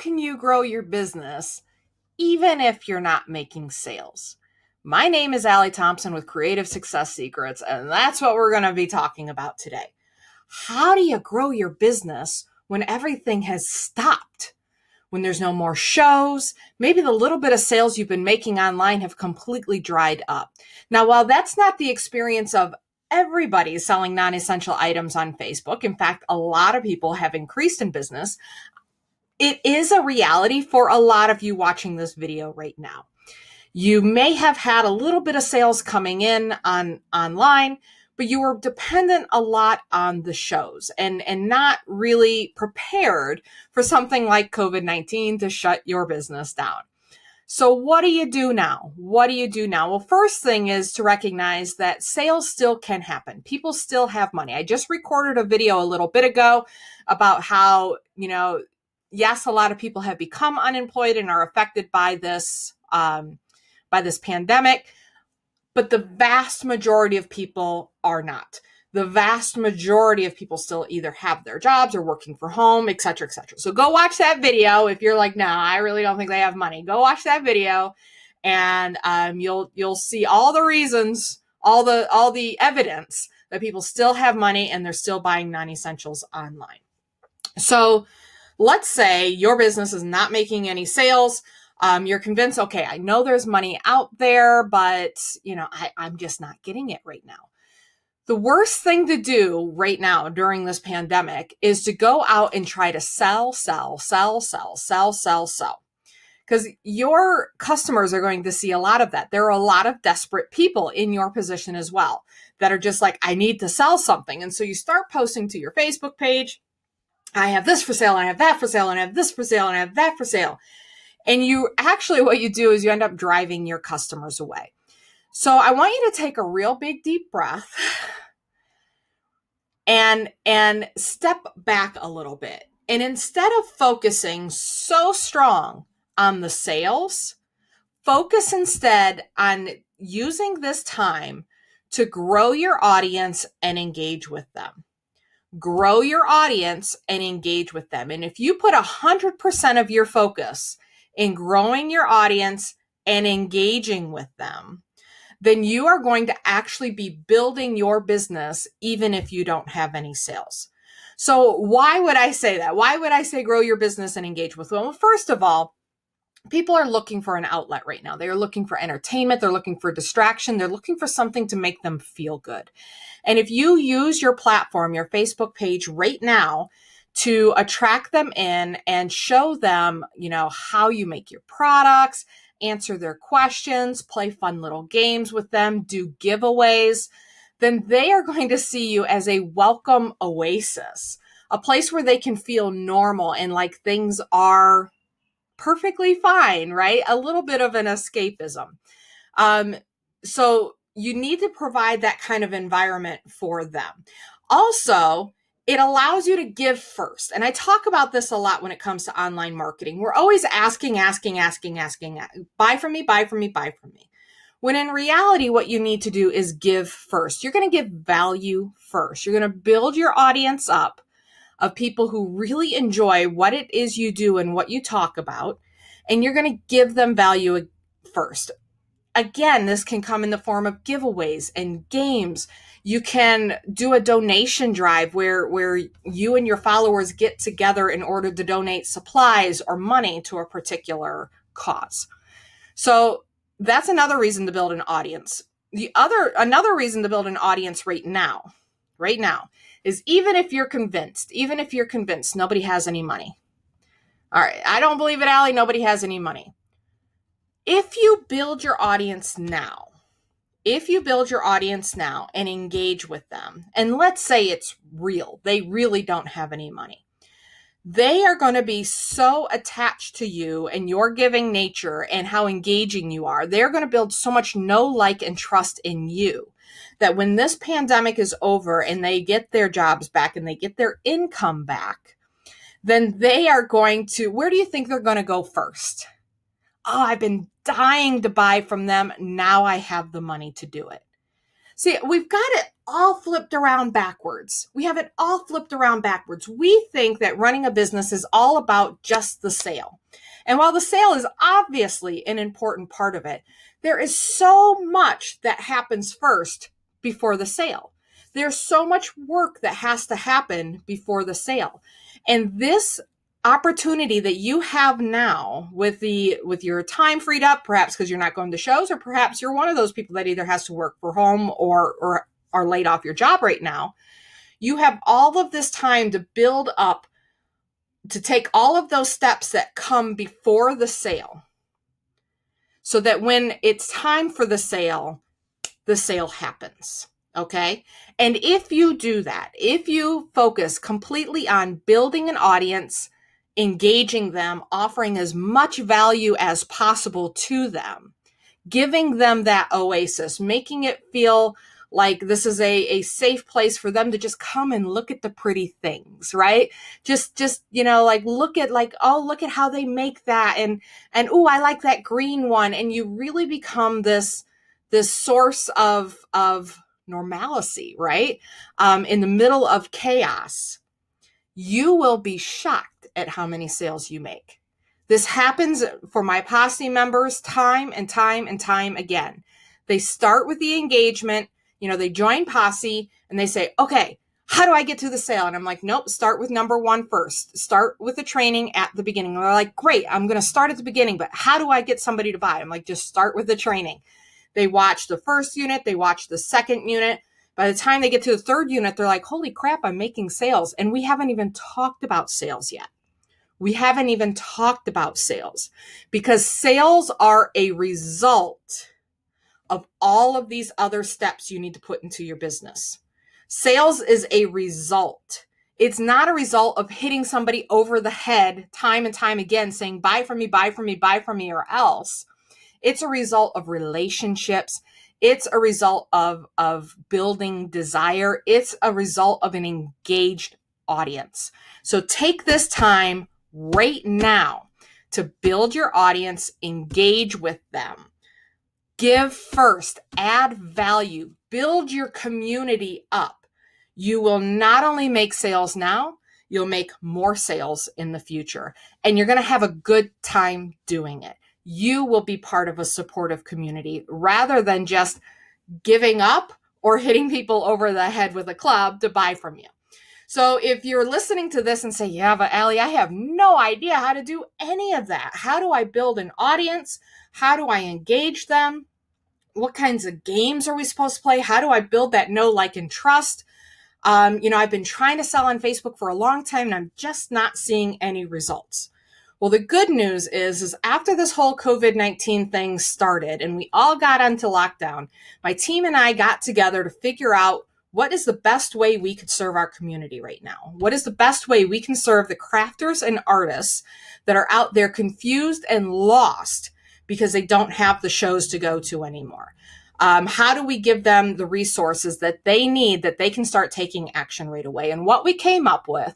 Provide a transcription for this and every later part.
can you grow your business even if you're not making sales? My name is Allie Thompson with Creative Success Secrets, and that's what we're going to be talking about today. How do you grow your business when everything has stopped? When there's no more shows, maybe the little bit of sales you've been making online have completely dried up. Now, while that's not the experience of everybody selling non essential items on Facebook. In fact, a lot of people have increased in business it is a reality for a lot of you watching this video right now. You may have had a little bit of sales coming in on online, but you were dependent a lot on the shows and and not really prepared for something like COVID-19 to shut your business down. So what do you do now? What do you do now? Well, first thing is to recognize that sales still can happen. People still have money. I just recorded a video a little bit ago about how, you know, yes, a lot of people have become unemployed and are affected by this um, by this pandemic, but the vast majority of people are not. The vast majority of people still either have their jobs or working for home, et cetera, et cetera. So go watch that video if you're like, no, I really don't think they have money. Go watch that video, and um, you'll you'll see all the reasons, all the all the evidence that people still have money and they're still buying non-essentials online. So let's say your business is not making any sales. Um, you're convinced, okay, I know there's money out there, but you know, I, I'm just not getting it right now. The worst thing to do right now during this pandemic is to go out and try to sell, sell, sell, sell, sell, sell, sell. Because your customers are going to see a lot of that. There are a lot of desperate people in your position as well that are just like, I need to sell something. And so you start posting to your Facebook page, I have this for sale, and I have that for sale, and I have this for sale, and I have that for sale. And you actually, what you do is you end up driving your customers away. So I want you to take a real big deep breath and and step back a little bit. And instead of focusing so strong on the sales, focus instead on using this time to grow your audience and engage with them grow your audience and engage with them. And if you put 100% of your focus in growing your audience and engaging with them, then you are going to actually be building your business even if you don't have any sales. So why would I say that? Why would I say grow your business and engage with them? Well, first of all, people are looking for an outlet right now. They are looking for entertainment, they're looking for distraction, they're looking for something to make them feel good. And if you use your platform, your Facebook page right now, to attract them in and show them, you know, how you make your products, answer their questions, play fun little games with them, do giveaways, then they are going to see you as a welcome oasis, a place where they can feel normal and like things are perfectly fine, right? A little bit of an escapism. Um, so you need to provide that kind of environment for them. Also, it allows you to give first. And I talk about this a lot when it comes to online marketing. We're always asking, asking, asking, asking, buy from me, buy from me, buy from me. When in reality, what you need to do is give first. You're going to give value first. You're going to build your audience up of people who really enjoy what it is you do and what you talk about, and you're going to give them value first. Again, this can come in the form of giveaways and games. You can do a donation drive where, where you and your followers get together in order to donate supplies or money to a particular cause. So that's another reason to build an audience. The other, another reason to build an audience right now right now is even if you're convinced, even if you're convinced nobody has any money. All right, I don't believe it, Allie. Nobody has any money. If you build your audience now, if you build your audience now and engage with them, and let's say it's real, they really don't have any money, they are going to be so attached to you and your giving nature and how engaging you are. They're going to build so much know, like, and trust in you that when this pandemic is over and they get their jobs back and they get their income back, then they are going to, where do you think they're going to go first? Oh, I've been dying to buy from them. Now I have the money to do it. See, we've got it all flipped around backwards. We have it all flipped around backwards. We think that running a business is all about just the sale. And while the sale is obviously an important part of it, there is so much that happens first before the sale. There's so much work that has to happen before the sale. And this opportunity that you have now with the with your time freed up perhaps because you're not going to shows or perhaps you're one of those people that either has to work for home or or are laid off your job right now you have all of this time to build up to take all of those steps that come before the sale so that when it's time for the sale, the sale happens. Okay. And if you do that, if you focus completely on building an audience, engaging them, offering as much value as possible to them, giving them that oasis, making it feel like this is a, a safe place for them to just come and look at the pretty things right just just you know like look at like oh look at how they make that and and oh i like that green one and you really become this this source of of normalcy right um, in the middle of chaos you will be shocked at how many sales you make this happens for my posse members time and time and time again they start with the engagement you know, they join Posse and they say, okay, how do I get through the sale? And I'm like, nope, start with number one first. Start with the training at the beginning. And they're like, great, I'm going to start at the beginning, but how do I get somebody to buy? I'm like, just start with the training. They watch the first unit, they watch the second unit. By the time they get to the third unit, they're like, holy crap, I'm making sales. And we haven't even talked about sales yet. We haven't even talked about sales because sales are a result of all of these other steps you need to put into your business. Sales is a result. It's not a result of hitting somebody over the head time and time again saying, buy from me, buy from me, buy from me, or else. It's a result of relationships. It's a result of, of building desire. It's a result of an engaged audience. So take this time right now to build your audience, engage with them. Give first, add value, build your community up. You will not only make sales now, you'll make more sales in the future, and you're going to have a good time doing it. You will be part of a supportive community rather than just giving up or hitting people over the head with a club to buy from you. So if you're listening to this and say, yeah, but Allie, I have no idea how to do any of that. How do I build an audience? How do I engage them? what kinds of games are we supposed to play? How do I build that know, like, and trust? Um, you know, I've been trying to sell on Facebook for a long time and I'm just not seeing any results. Well, the good news is, is after this whole COVID-19 thing started and we all got onto lockdown, my team and I got together to figure out what is the best way we could serve our community right now? What is the best way we can serve the crafters and artists that are out there confused and lost because they don't have the shows to go to anymore. Um, how do we give them the resources that they need that they can start taking action right away? And what we came up with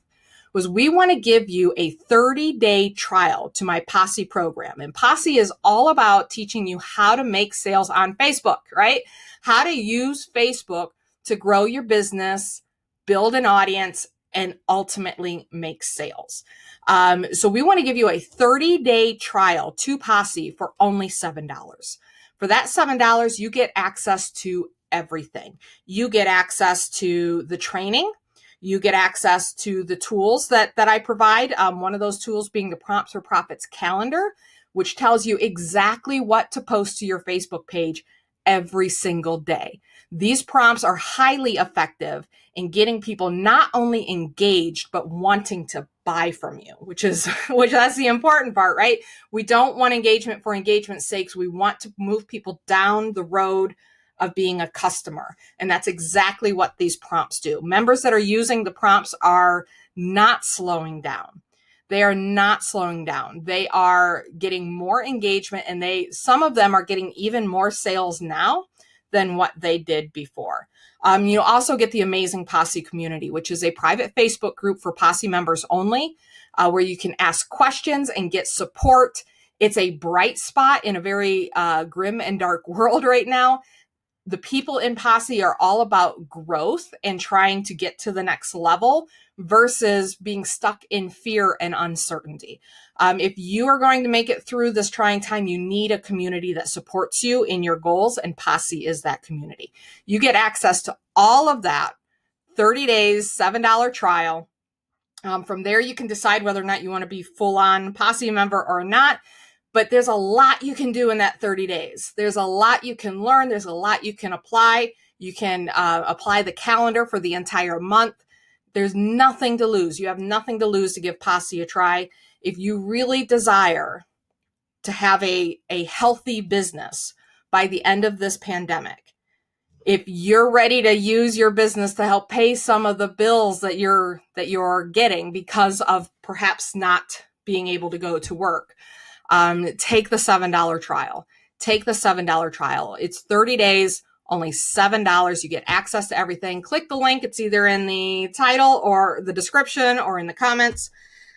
was we want to give you a 30 day trial to my Posse program. And Posse is all about teaching you how to make sales on Facebook, right? How to use Facebook to grow your business, build an audience, and ultimately make sales. Um, so we want to give you a 30 day trial to Posse for only $7. For that $7, you get access to everything. You get access to the training. You get access to the tools that, that I provide. Um, one of those tools being the Prompts for Profits calendar, which tells you exactly what to post to your Facebook page every single day. These prompts are highly effective in getting people not only engaged but wanting to buy from you, which is which that's the important part, right? We don't want engagement for engagement's sakes. We want to move people down the road of being a customer. And that's exactly what these prompts do. Members that are using the prompts are not slowing down they are not slowing down. They are getting more engagement and they, some of them are getting even more sales now than what they did before. Um, you also get the amazing Posse community, which is a private Facebook group for Posse members only, uh, where you can ask questions and get support. It's a bright spot in a very uh, grim and dark world right now the people in posse are all about growth and trying to get to the next level versus being stuck in fear and uncertainty. Um, if you are going to make it through this trying time, you need a community that supports you in your goals, and posse is that community. You get access to all of that 30 days, $7 trial. Um, from there, you can decide whether or not you want to be full on posse member or not but there's a lot you can do in that 30 days. There's a lot you can learn. There's a lot you can apply. You can uh, apply the calendar for the entire month. There's nothing to lose. You have nothing to lose to give Posse a try. If you really desire to have a, a healthy business by the end of this pandemic, if you're ready to use your business to help pay some of the bills that you're that you're getting because of perhaps not being able to go to work um, take the $7 trial. Take the $7 trial. It's 30 days, only $7. You get access to everything. Click the link. It's either in the title or the description or in the comments.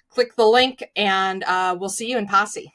Click the link, and uh, we'll see you in Posse.